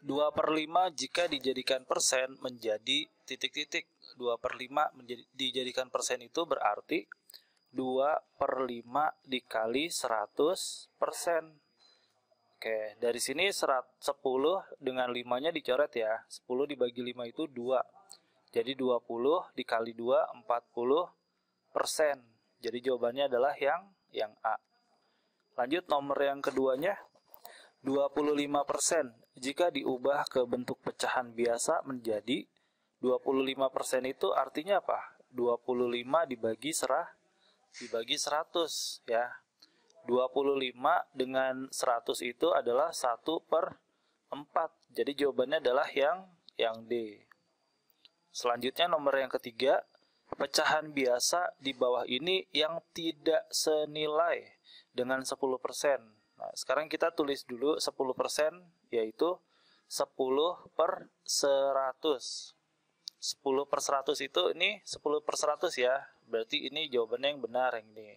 2 per 5 jika dijadikan persen menjadi titik-titik 2 per 5 menjadi, dijadikan persen itu berarti 2 per 5 dikali 100 persen Oke, dari sini 10 dengan 5-nya dicoret ya 10 dibagi 5 itu 2 Jadi 20 dikali 2, 40 persen Jadi jawabannya adalah yang yang A Lanjut nomor yang keduanya 25 persen jika diubah ke bentuk pecahan biasa menjadi 25% itu artinya apa? 25 dibagi serah dibagi 100 ya. 25 dengan 100 itu adalah 1 per 4. Jadi jawabannya adalah yang yang D. Selanjutnya nomor yang ketiga, pecahan biasa di bawah ini yang tidak senilai dengan 10%. Nah, sekarang kita tulis dulu 10% yaitu 10 per 100. 10 per 100 itu ini 10 per 100 ya. Berarti ini jawabannya yang benar yang ini.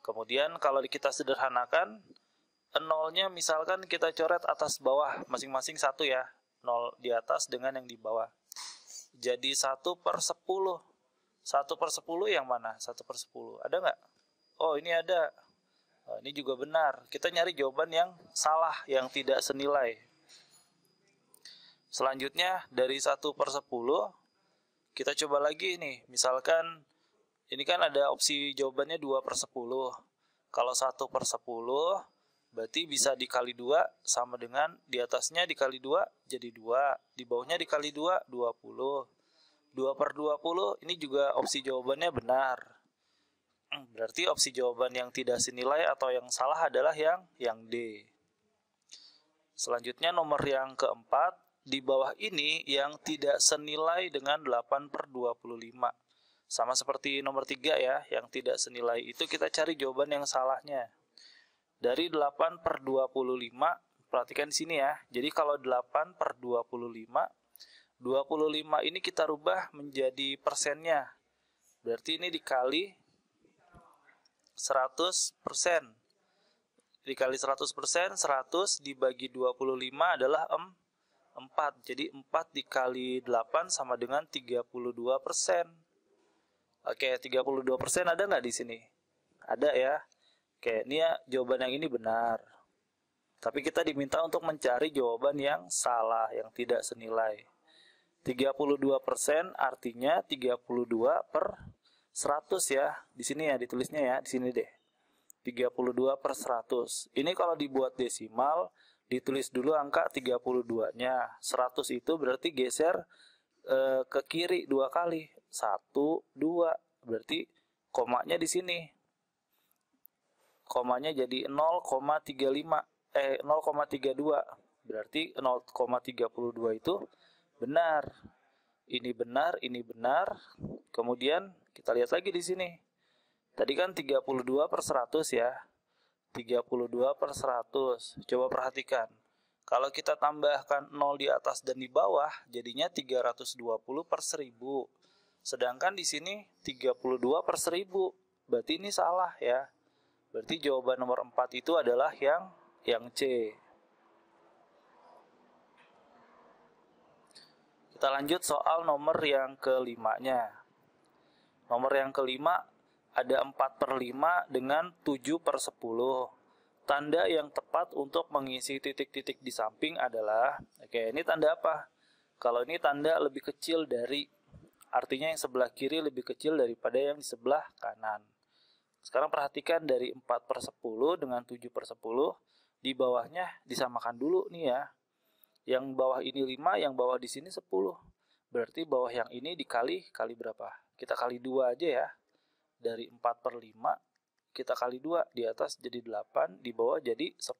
Kemudian kalau kita sederhanakan, nolnya misalkan kita coret atas bawah masing-masing satu ya. Nol di atas dengan yang di bawah. Jadi 1 per 10. 1 per 10 yang mana? 1 per 10. Ada nggak? Oh ini ada. Eh, ini juga benar. Kita nyari jawaban yang salah, yang tidak senilai. Selanjutnya dari 1 per 10, kita coba lagi nih. Misalkan ini kan ada opsi jawabannya 2 per 10. Kalau 1 per 10, Berarti bisa dikali 2 sama dengan di atasnya dikali 2 jadi 2. Di bawahnya dikali 2, 20. 2 per 20 ini juga opsi jawabannya benar. Hmm, berarti opsi jawaban yang tidak senilai atau yang salah adalah yang yang D. Selanjutnya nomor yang keempat, di bawah ini yang tidak senilai dengan 8 per 25. Sama seperti nomor 3 ya, yang tidak senilai itu kita cari jawaban yang salahnya. Dari 8 per 25, perhatikan di sini ya. Jadi kalau 8 per 25, 25 ini kita rubah menjadi persennya. Berarti ini dikali 100 persen. Dikali 100 persen, 100 dibagi 25 adalah 4. Jadi 4 dikali 8 sama dengan 32 persen. Oke, 32 persen ada nggak di sini? Ada ya. Oke, ini ya jawaban yang ini benar. Tapi kita diminta untuk mencari jawaban yang salah, yang tidak senilai. 32 persen artinya 32 per 100 ya, di sini ya ditulisnya ya, di sini deh. 32 per 100. Ini kalau dibuat desimal, ditulis dulu angka 32-nya. 100 itu berarti geser e, ke kiri dua kali. 1, 2. Berarti komanya di sini. Komanya jadi 0,35 eh 0,32. Berarti 0,32 itu benar ini benar, ini benar. Kemudian kita lihat lagi di sini. Tadi kan 32 per 100 ya. 32 per 100. Coba perhatikan. Kalau kita tambahkan 0 di atas dan di bawah, jadinya 320 per 1000. Sedangkan di sini 32 per 1000. Berarti ini salah ya. Berarti jawaban nomor 4 itu adalah yang yang C. Kita lanjut soal nomor yang kelimanya. Nomor yang kelima ada 4 per 5 dengan 7 per 10. Tanda yang tepat untuk mengisi titik-titik di samping adalah, oke ini tanda apa? Kalau ini tanda lebih kecil dari, artinya yang sebelah kiri lebih kecil daripada yang di sebelah kanan. Sekarang perhatikan dari 4 per 10 dengan 7 per 10, di bawahnya disamakan dulu nih ya yang bawah ini 5, yang bawah di sini 10. Berarti bawah yang ini dikali, kali berapa? Kita kali 2 aja ya. Dari 4 per 5, kita kali 2. Di atas jadi 8, di bawah jadi 10.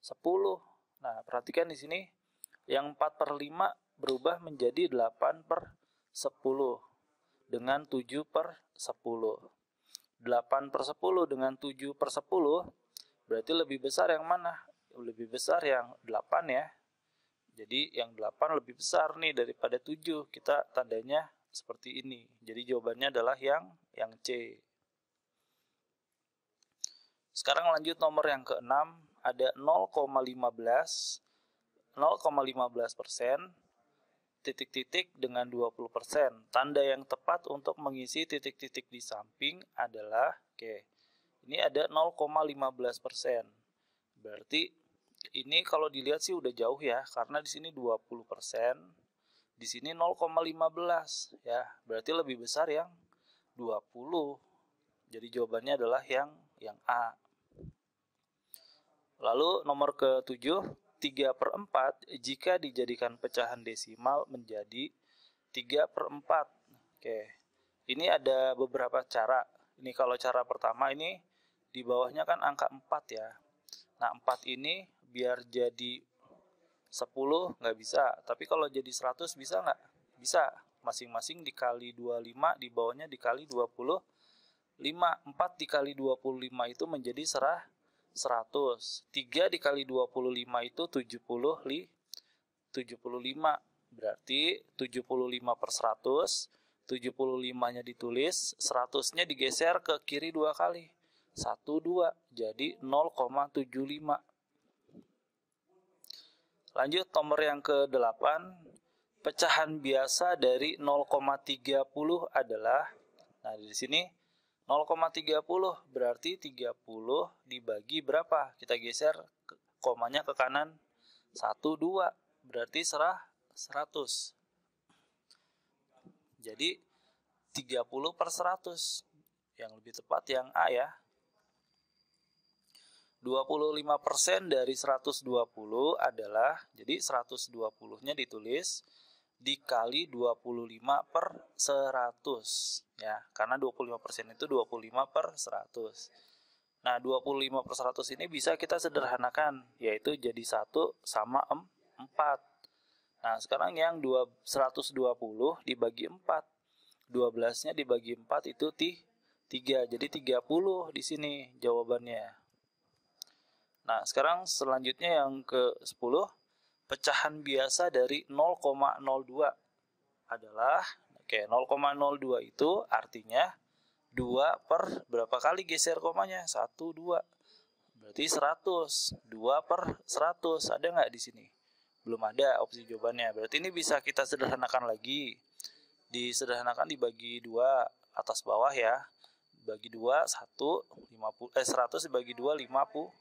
10. Nah, perhatikan di sini. Yang 4 per 5 berubah menjadi 8 per 10. Dengan 7 per 10. 8 per 10 dengan 7 per 10 berarti lebih besar yang mana? Lebih besar yang 8 ya. Jadi yang 8 lebih besar nih daripada 7. Kita tandanya seperti ini. Jadi jawabannya adalah yang yang C. Sekarang lanjut nomor yang keenam ada 0,15 0,15 persen titik-titik dengan 20 persen. Tanda yang tepat untuk mengisi titik-titik di samping adalah oke. Okay, ini ada 0,15 persen. Berarti ini kalau dilihat sih udah jauh ya, karena di sini 20%, di sini 0,15 ya. Berarti lebih besar yang 20. Jadi jawabannya adalah yang yang A. Lalu nomor ke-7, 3 per 4 jika dijadikan pecahan desimal menjadi 3 per 4. Oke, ini ada beberapa cara. Ini kalau cara pertama ini di bawahnya kan angka 4 ya. Nah, 4 ini biar jadi 10 nggak bisa. Tapi kalau jadi 100 bisa nggak? Bisa. Masing-masing dikali 25, di bawahnya dikali 20. 5, 4 dikali 25 itu menjadi serah 100. 3 dikali 25 itu 70 li 75. Berarti 75 per 100, 75-nya ditulis, 100-nya digeser ke kiri dua kali. 1, 2, jadi 0,75. Lanjut nomor yang ke-8, pecahan biasa dari 0,30 adalah nah di sini 0,30 berarti 30 dibagi berapa? Kita geser komanya ke kanan 1 2 berarti serah 100. Jadi 30 per 100. Yang lebih tepat yang A ya. 25% dari 120 adalah jadi 120-nya ditulis dikali 25 per 100 ya karena 25% itu 25 per 100 nah 25 per 100 ini bisa kita sederhanakan yaitu jadi 1 sama 4 nah sekarang yang 2, 120 dibagi 4 12 nya dibagi 4 itu 3 jadi 30 di sini jawabannya Nah, sekarang selanjutnya yang ke-10, pecahan biasa dari 0,02 adalah, oke, okay, 0,02 itu artinya 2 per berapa kali geser komanya? 1, 2. Berarti 100. 2 per 100. Ada nggak di sini? Belum ada opsi jawabannya. Berarti ini bisa kita sederhanakan lagi. Disederhanakan dibagi 2 atas bawah ya. Bagi 2, 1, 50, eh 100 dibagi 2, 50.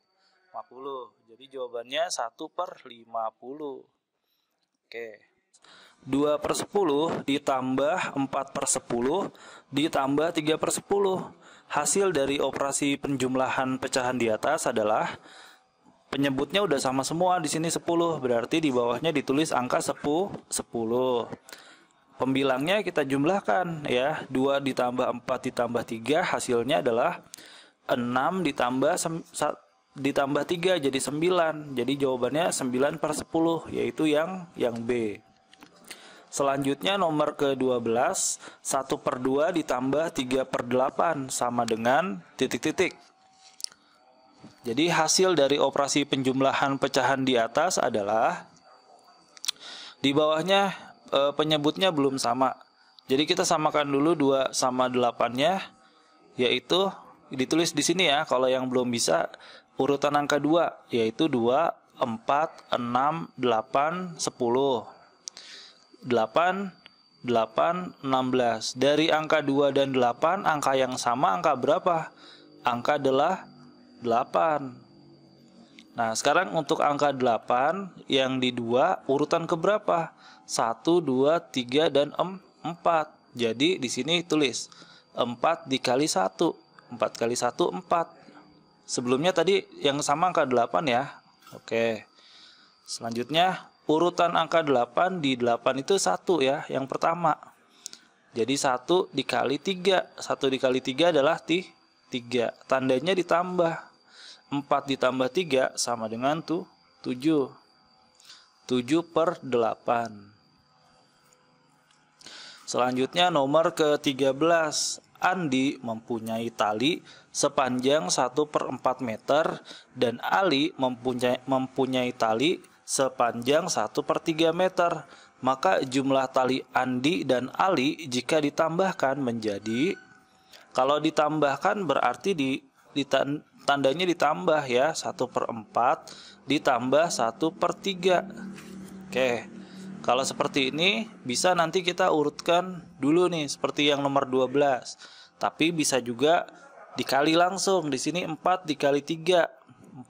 50. Jadi jawabannya 1 per 50. Oke. 2 per 10 ditambah 4 per 10 ditambah 3 per 10. Hasil dari operasi penjumlahan pecahan di atas adalah penyebutnya udah sama semua di sini 10 berarti di bawahnya ditulis angka 10 10 pembilangnya kita jumlahkan ya 2 ditambah 4 ditambah 3 hasilnya adalah 6 ditambah ditambah 3 jadi 9. Jadi jawabannya 9 per 10 yaitu yang yang B. Selanjutnya nomor ke-12 1 per 2 ditambah 3 per 8 sama dengan titik-titik. Jadi hasil dari operasi penjumlahan pecahan di atas adalah di bawahnya e, penyebutnya belum sama. Jadi kita samakan dulu 2 sama 8-nya yaitu ditulis di sini ya kalau yang belum bisa Urutan angka 2 yaitu 2, 4, 6, 8, 10. 8, 8, 16. Dari angka 2 dan 8, angka yang sama angka berapa? Angka adalah 8. Nah, sekarang untuk angka 8 yang di 2 urutan ke berapa? 1 2 3 dan 4. Jadi di sini tulis 4 dikali 1. 4 kali 1 4. Sebelumnya tadi yang sama angka 8 ya. Oke. Selanjutnya urutan angka 8 di 8 itu 1 ya, yang pertama. Jadi 1 dikali 3. 1 dikali 3 adalah 3. Tandanya ditambah. 4 ditambah 3 sama dengan tuh 7. 7 per 8. Selanjutnya nomor ke-13 Andi mempunyai tali sepanjang 1 per 4 meter dan Ali mempunyai, mempunyai tali sepanjang 1 per 3 meter. Maka jumlah tali Andi dan Ali jika ditambahkan menjadi kalau ditambahkan berarti di, tandanya ditambah ya 1 per 4 ditambah 1 per 3 Oke kalau seperti ini bisa nanti kita urutkan dulu nih seperti yang nomor 12. Tapi bisa juga dikali langsung. Di sini 4 dikali 3.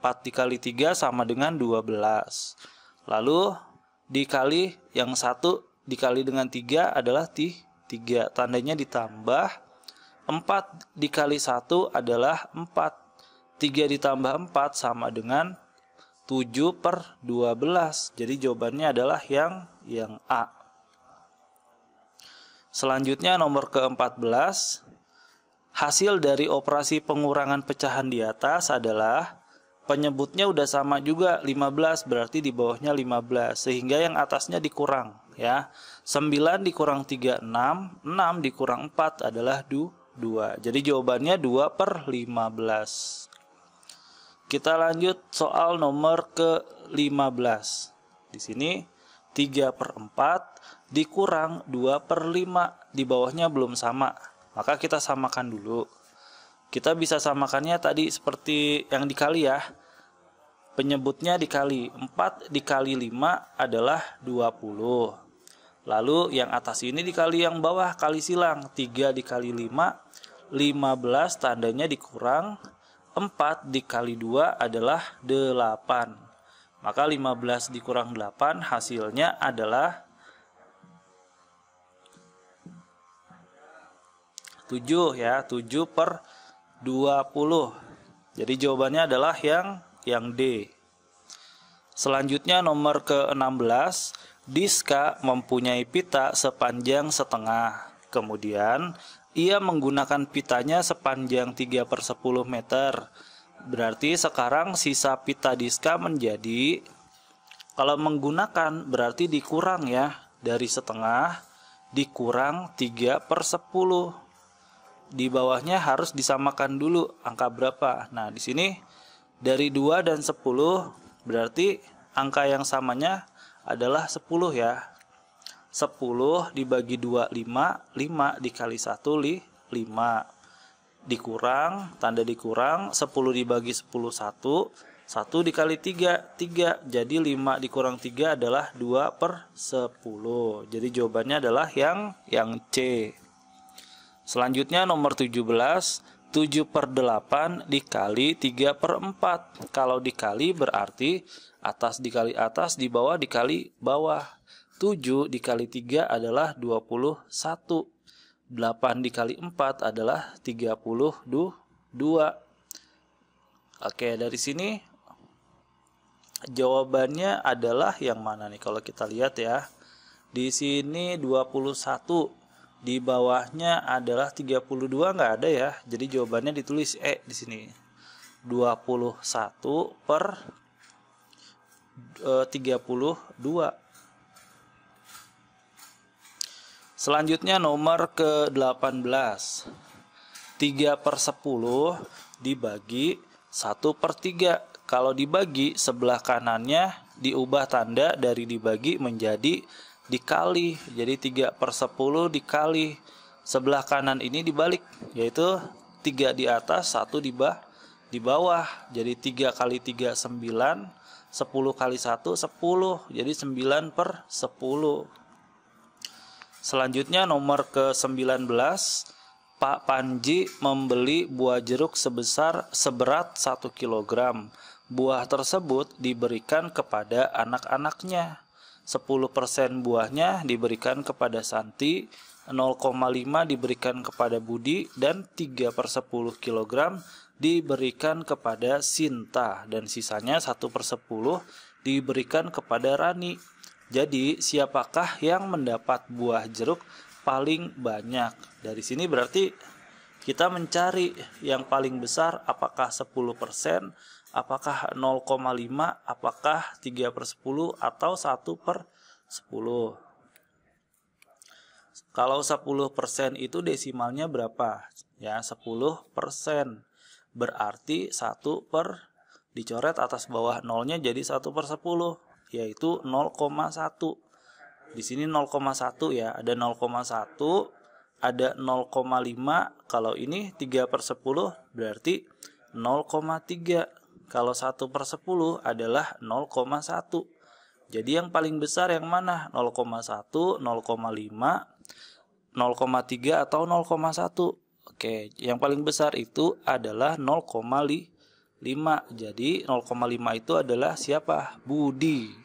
4 dikali 3 sama dengan 12. Lalu dikali yang 1 dikali dengan 3 adalah 3. Tandanya ditambah 4 dikali 1 adalah 4. 3 ditambah 4 sama dengan 7 per 12 jadi jawabannya adalah yang yang A selanjutnya nomor ke-14 hasil dari operasi pengurangan pecahan di atas adalah penyebutnya udah sama juga 15 berarti di bawahnya 15 sehingga yang atasnya dikurang ya 9 dikurang 3 6 6 dikurang 4 adalah 2 jadi jawabannya 2 per 15 kita lanjut soal nomor ke-15. Di sini 3 per 4 dikurang 2 per 5. Di bawahnya belum sama. Maka kita samakan dulu. Kita bisa samakannya tadi seperti yang dikali ya. Penyebutnya dikali. 4 dikali 5 adalah 20. Lalu yang atas ini dikali yang bawah kali silang. 3 dikali 5, 15 tandanya dikurang 4 dikali 2 adalah 8. Maka 15 dikurang 8 hasilnya adalah 7 ya, 7 per 20. Jadi jawabannya adalah yang yang D. Selanjutnya nomor ke-16, diska mempunyai pita sepanjang setengah. Kemudian ia menggunakan pitanya sepanjang 3 per 10 meter. Berarti sekarang sisa pita diska menjadi, kalau menggunakan berarti dikurang ya, dari setengah dikurang 3 per 10 di bawahnya harus disamakan dulu angka berapa. Nah, di sini dari 2 dan 10 berarti angka yang samanya adalah 10 ya. 10 dibagi 2 5, 5 dikali 1 li 5. Dikurang, tanda dikurang, 10 dibagi 10 1, 1 dikali 3, 3. Jadi 5 dikurang 3 adalah 2 per 10. Jadi jawabannya adalah yang yang C. Selanjutnya nomor 17, 7 per 8 dikali 3 per 4. Kalau dikali berarti atas dikali atas, di bawah dikali bawah 7 dikali 3 adalah 21. 8 dikali 4 adalah 32. Oke, dari sini jawabannya adalah yang mana nih kalau kita lihat ya. Di sini 21, di bawahnya adalah 32 nggak ada ya. Jadi jawabannya ditulis E di sini. 21 per e, eh, 32 Selanjutnya nomor ke-18. 3 per 10 dibagi 1 per 3. Kalau dibagi, sebelah kanannya diubah tanda dari dibagi menjadi dikali. Jadi 3 per 10 dikali. Sebelah kanan ini dibalik, yaitu 3 di atas, 1 di, bawah di bawah. Jadi 3 kali 3, 9. 10 kali 1, 10. Jadi 9 per 10. Selanjutnya nomor ke-19 Pak Panji membeli buah jeruk sebesar seberat 1 kg. Buah tersebut diberikan kepada anak-anaknya. 10% buahnya diberikan kepada Santi, 0,5 diberikan kepada Budi, dan 3 per 10 kg diberikan kepada Sinta, dan sisanya 1 per 10 diberikan kepada Rani. Jadi, siapakah yang mendapat buah jeruk paling banyak? Dari sini berarti kita mencari yang paling besar apakah 10%, apakah 0,5, apakah 3 per 10, atau 1 per 10. Kalau 10% itu desimalnya berapa? Ya, 10%. Berarti 1 per dicoret atas bawah nolnya jadi 1 per 10 yaitu 0,1. Di sini 0,1 ya, ada 0,1, ada 0,5. Kalau ini 3 per 10 berarti 0,3. Kalau 1 per 10 adalah 0,1. Jadi yang paling besar yang mana? 0,1, 0,5, 0,3 atau 0,1. Oke, yang paling besar itu adalah 0,5. Jadi 0,5 itu adalah siapa? Budi.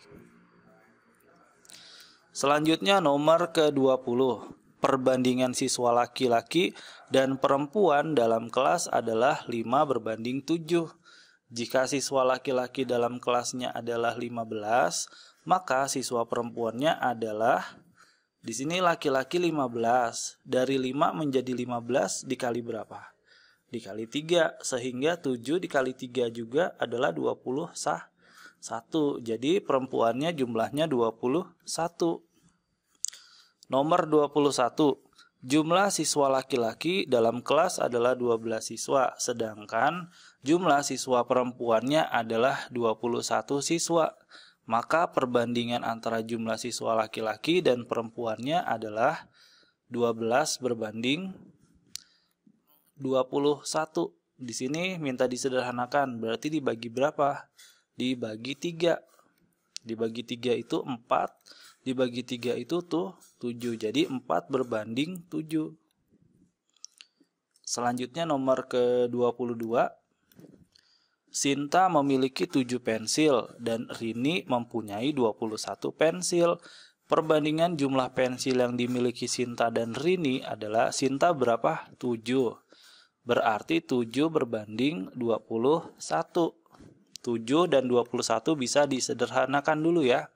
Selanjutnya nomor ke-20. Perbandingan siswa laki-laki dan perempuan dalam kelas adalah 5 berbanding 7. Jika siswa laki-laki dalam kelasnya adalah 15, maka siswa perempuannya adalah di sini laki-laki 15. Dari 5 menjadi 15 dikali berapa? Dikali 3 sehingga 7 dikali 3 juga adalah 20 sah 1. Jadi perempuannya jumlahnya 21. Nomor 21. Jumlah siswa laki-laki dalam kelas adalah 12 siswa, sedangkan jumlah siswa perempuannya adalah 21 siswa. Maka perbandingan antara jumlah siswa laki-laki dan perempuannya adalah 12 berbanding 21. Di sini minta disederhanakan, berarti dibagi berapa? dibagi tiga dibagi tiga itu empat dibagi tiga itu tuh tujuh jadi empat berbanding tujuh selanjutnya nomor ke 22 Sinta memiliki 7 pensil dan Rini mempunyai 21 pensil. Perbandingan jumlah pensil yang dimiliki Sinta dan Rini adalah Sinta berapa? 7. Berarti 7 berbanding 21. 7 dan 21 bisa disederhanakan dulu ya.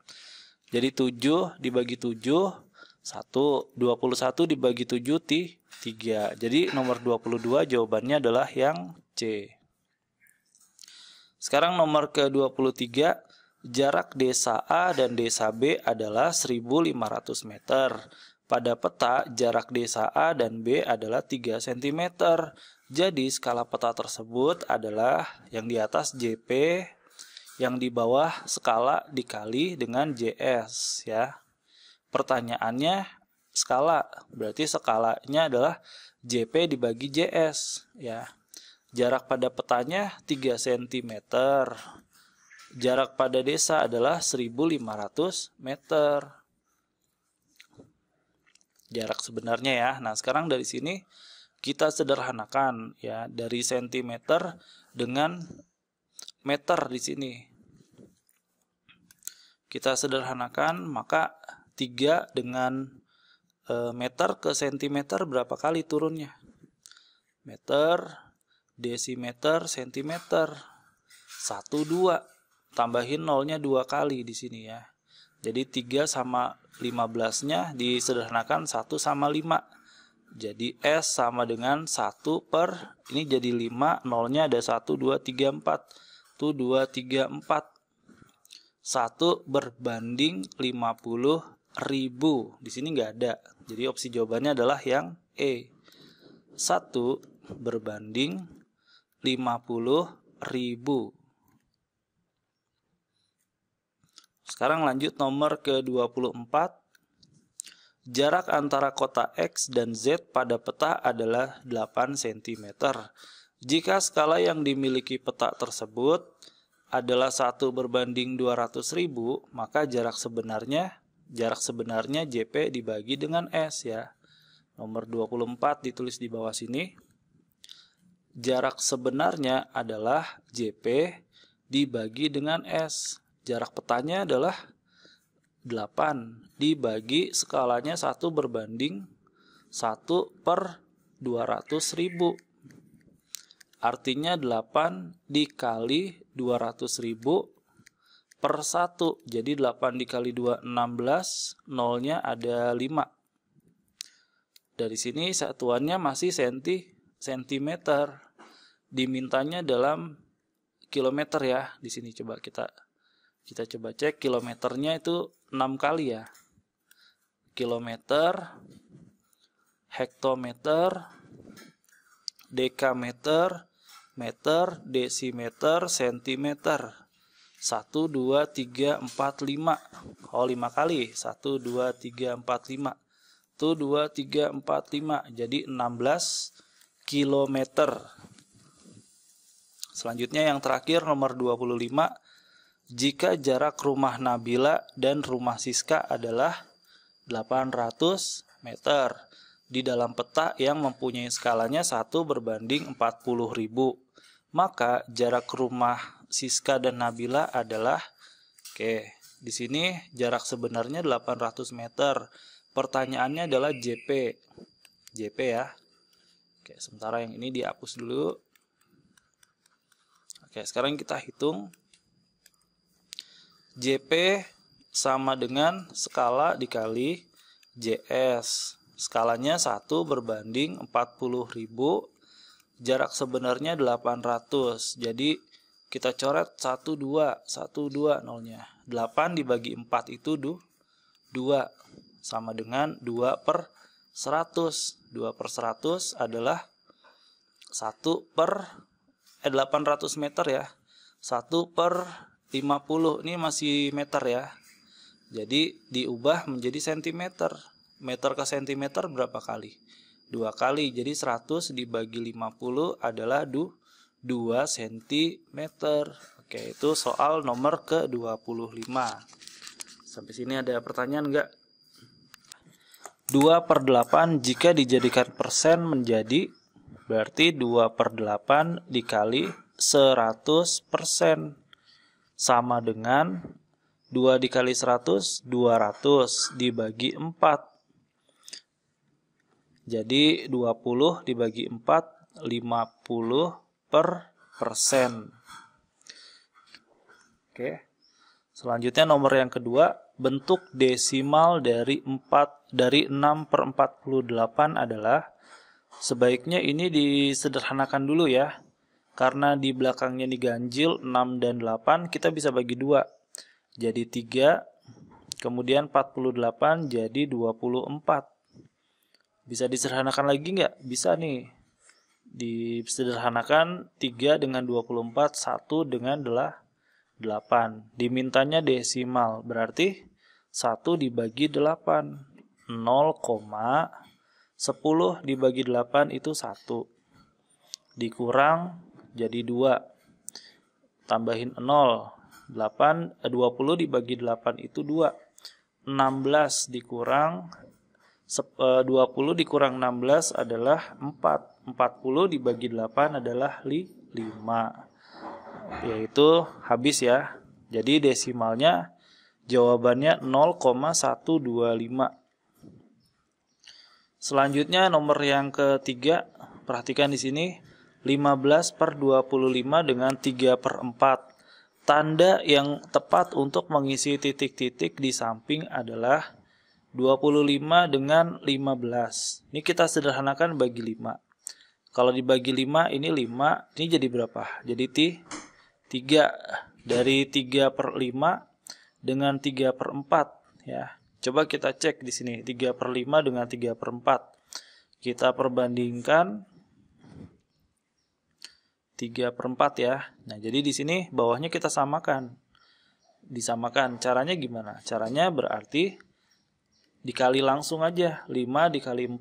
Jadi 7 dibagi 7 1 21 dibagi 7 3. Jadi nomor 22 jawabannya adalah yang C. Sekarang nomor ke-23 jarak desa A dan desa B adalah 1500 meter. Pada peta jarak desa A dan B adalah 3 cm. Jadi skala peta tersebut adalah yang di atas JP, yang di bawah skala dikali dengan JS ya. Pertanyaannya skala, berarti skalanya adalah JP dibagi JS ya. Jarak pada petanya 3 cm. Jarak pada desa adalah 1500 meter. Jarak sebenarnya ya. Nah, sekarang dari sini kita sederhanakan ya dari sentimeter dengan meter di sini. Kita sederhanakan maka 3 dengan e, meter ke sentimeter berapa kali turunnya? Meter, desimeter, sentimeter. 1 2 tambahin nolnya dua kali di sini ya. Jadi 3 sama 15-nya disederhanakan 1 sama 5. Jadi S sama dengan 1 per, ini jadi 5, nolnya ada 1, 2, 3, 4. Itu 2, 3, 4. 1 berbanding 50 ribu. Di sini nggak ada. Jadi opsi jawabannya adalah yang E. 1 berbanding 50 ribu. Sekarang lanjut nomor ke-24. Jarak antara kota X dan Z pada peta adalah 8 cm. Jika skala yang dimiliki peta tersebut adalah 1 berbanding 200.000, maka jarak sebenarnya jarak sebenarnya JP dibagi dengan S ya. Nomor 24 ditulis di bawah sini. Jarak sebenarnya adalah JP dibagi dengan S. Jarak petanya adalah 8 dibagi skalanya 1 berbanding 1 per 200 ribu. Artinya 8 dikali 200 ribu per 1. Jadi 8 dikali 2 16, nolnya ada 5. Dari sini satuannya masih senti, sentimeter. Dimintanya dalam kilometer ya. Di sini coba kita kita coba cek kilometernya itu 6 kali ya. Kilometer, hektometer, dekameter, meter, desimeter, sentimeter. 1, 2, 3, 4, 5. Oh, 5 kali. 1, 2, 3, 4, 5. 1, 2, 3, 4, 5. Jadi 16 kilometer. Selanjutnya yang terakhir nomor 25 jika jarak rumah Nabila dan rumah Siska adalah 800 meter di dalam peta yang mempunyai skalanya 1 berbanding 40.000, maka jarak rumah Siska dan Nabila adalah oke, di sini jarak sebenarnya 800 meter. Pertanyaannya adalah JP. JP ya. Oke, sementara yang ini dihapus dulu. Oke, sekarang kita hitung JP sama dengan skala dikali JS. Skalanya 1 berbanding 40.000, jarak sebenarnya 800. Jadi kita coret 1 2, 1 2 nolnya. 8 dibagi 4 itu 2 sama dengan 2 per 100. 2 per 100 adalah 1 per eh, 800 meter ya. 1 per 50 ini masih meter ya. Jadi diubah menjadi cm Meter ke cm berapa kali? Dua kali. Jadi 100 dibagi 50 adalah 2 cm. Oke, itu soal nomor ke-25. Sampai sini ada pertanyaan enggak? 2 per 8 jika dijadikan persen menjadi berarti 2 per 8 dikali 100 persen sama dengan 2 dikali 100, 200 dibagi 4. Jadi 20 dibagi 4, 50 per persen. Oke. Selanjutnya nomor yang kedua, bentuk desimal dari 4 dari 6 per 48 adalah sebaiknya ini disederhanakan dulu ya. Karena di belakangnya diganjil 6 dan 8, kita bisa bagi 2 jadi 3, kemudian 48 jadi 24. Bisa disederhanakan lagi nggak? Bisa nih. Disederhanakan 3 dengan 24, 1 dengan 8. Dimintanya desimal, berarti 1 dibagi 8. 0, 10 dibagi 8 itu 1. Dikurang jadi 2. Tambahin 0. 8, 20 dibagi 8 itu 2. 16 dikurang 20 eh, dikurang 16 adalah 4. 40 dibagi 8 adalah 5. Yaitu habis ya. Jadi desimalnya jawabannya 0,125. Selanjutnya nomor yang ketiga, perhatikan di sini 15 per 25 dengan 3 per 4. Tanda yang tepat untuk mengisi titik-titik di samping adalah 25 dengan 15. Ini kita sederhanakan bagi 5. Kalau dibagi 5, ini 5. Ini jadi berapa? Jadi 3. Dari 3 per 5 dengan 3 per 4. Ya. Coba kita cek di sini. 3 per 5 dengan 3 per 4. Kita perbandingkan 3 per 4 ya. Nah, jadi di sini bawahnya kita samakan. Disamakan. Caranya gimana? Caranya berarti dikali langsung aja. 5 dikali 4, 20. 20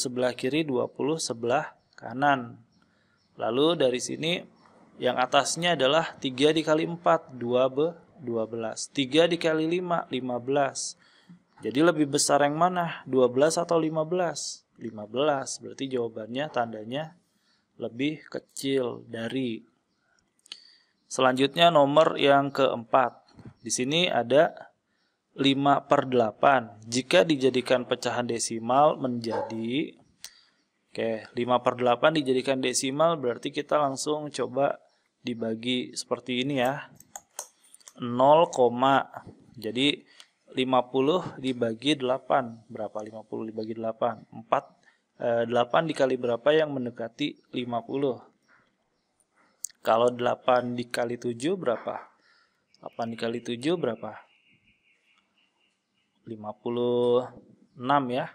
sebelah kiri, 20 sebelah kanan. Lalu dari sini yang atasnya adalah 3 dikali 4, 2 be 12. 3 dikali 5, 15. Jadi lebih besar yang mana? 12 atau 15? 15. Berarti jawabannya tandanya lebih kecil dari. Selanjutnya nomor yang keempat. Di sini ada 5 per 8. Jika dijadikan pecahan desimal menjadi Oke, 5 per 8 dijadikan desimal berarti kita langsung coba dibagi seperti ini ya. 0, jadi 50 dibagi 8. Berapa 50 dibagi 8? 4 8 dikali berapa yang mendekati 50? Kalau 8 dikali 7 berapa? 8 dikali 7 berapa? 56 ya.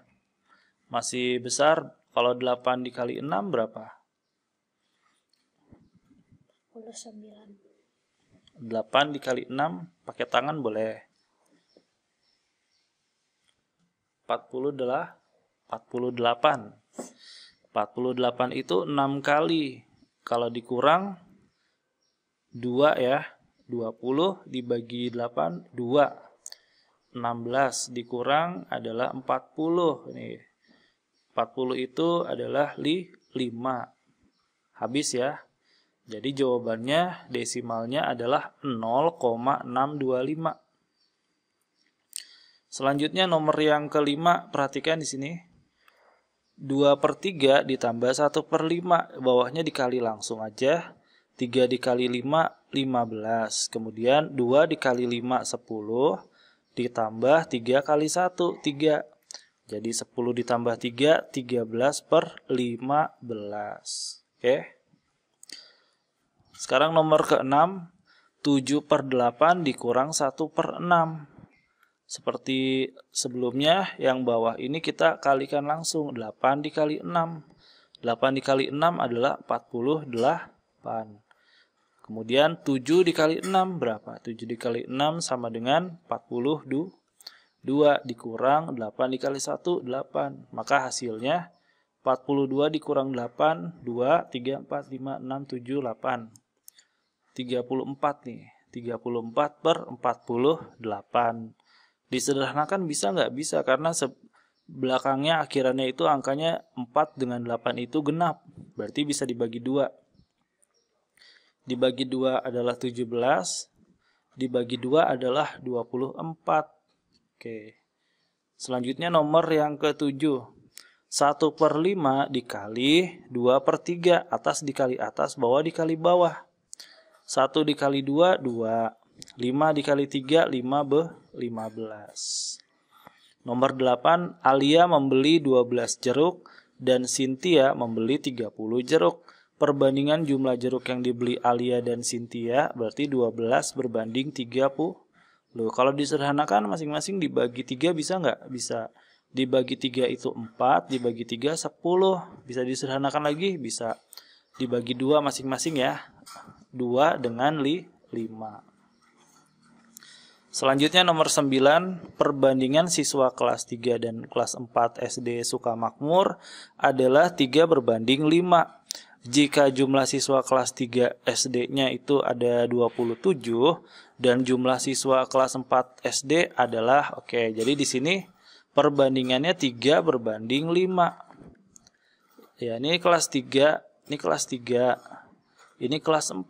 Masih besar. Kalau 8 dikali 6 berapa? 89. 8 dikali 6 pakai tangan boleh. 40 adalah 48 48 itu 6 kali kalau dikurang 2 ya 20 dibagi 8 2 16 dikurang adalah 40 nih 40 itu adalah 5 habis ya jadi jawabannya desimalnya adalah 0,625 Selanjutnya nomor yang kelima, perhatikan di sini. 2 per 3 ditambah 1 per 5, bawahnya dikali langsung aja. 3 dikali 5, 15. Kemudian 2 dikali 5, 10. Ditambah 3 kali 1, 3. Jadi 10 ditambah 3, 13 per 15. Oke. Sekarang nomor ke-6, 7 per 8 dikurang 1 per 6. Seperti sebelumnya yang bawah ini kita kalikan langsung 8 dikali 6. 8 dikali 6 adalah 48. Kemudian 7 dikali 6 berapa? 7 dikali 6 sama dengan 42. 2 dikurang 8 dikali 1, 8. Maka hasilnya 42 dikurang 8, 2, 3, 4, 5, 6, 7, 8. 34 nih. 34 per 48. Disederhanakan bisa nggak? Bisa karena belakangnya akhirannya itu angkanya 4 dengan 8 itu genap. Berarti bisa dibagi dua. Dibagi dua adalah 17, dibagi dua adalah 24. Oke. Selanjutnya nomor yang ketujuh. 1 per 5 dikali 2 per 3. Atas dikali atas, bawah dikali bawah. 1 dikali 2, 2. 5 dikali 3, 5 be 15. Nomor 8, Alia membeli 12 jeruk dan Cynthia membeli 30 jeruk. Perbandingan jumlah jeruk yang dibeli Alia dan Cynthia berarti 12 berbanding 30. Loh, kalau disederhanakan masing-masing dibagi 3 bisa nggak? Bisa. Dibagi 3 itu 4, dibagi 3 10. Bisa disederhanakan lagi? Bisa. Dibagi 2 masing-masing ya. 2 dengan li 5. Selanjutnya nomor 9, perbandingan siswa kelas 3 dan kelas 4 SD Sukamakmur adalah 3 berbanding 5. Jika jumlah siswa kelas 3 SD-nya itu ada 27 dan jumlah siswa kelas 4 SD adalah oke, okay, jadi di sini perbandingannya 3 berbanding 5. Ya, ini kelas 3, ini kelas 3, ini kelas 4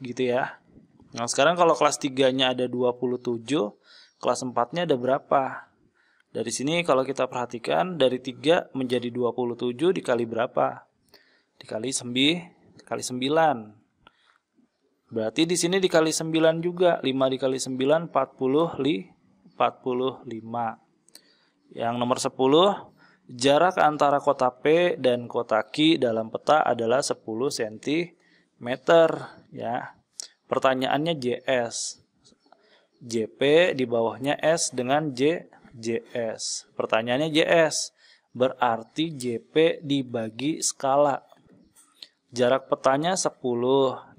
gitu ya. Nah, sekarang kalau kelas 3-nya ada 27, kelas 4-nya ada berapa? Dari sini kalau kita perhatikan dari 3 menjadi 27 dikali berapa? Dikali 9, dikali 9. Berarti di sini dikali 9 juga. 5 dikali 9 40 li 45. Yang nomor 10, jarak antara kota P dan kota Q dalam peta adalah 10 cm ya. Pertanyaannya JS. JP di bawahnya S dengan J, JS. Pertanyaannya JS. Berarti JP dibagi skala. Jarak petanya 10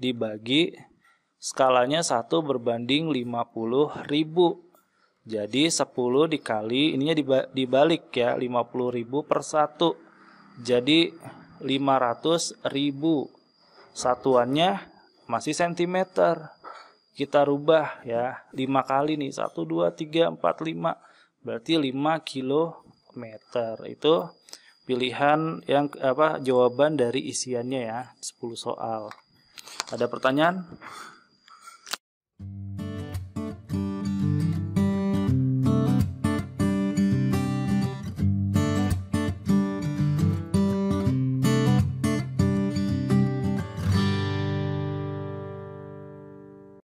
dibagi skalanya 1 berbanding 50.000 Jadi 10 dikali, ininya dibalik ya, 50.000 per 1. Jadi 500.000 Satuannya masih sentimeter kita rubah ya lima kali nih satu dua tiga empat lima berarti lima kilometer itu pilihan yang apa jawaban dari isiannya ya 10 soal ada pertanyaan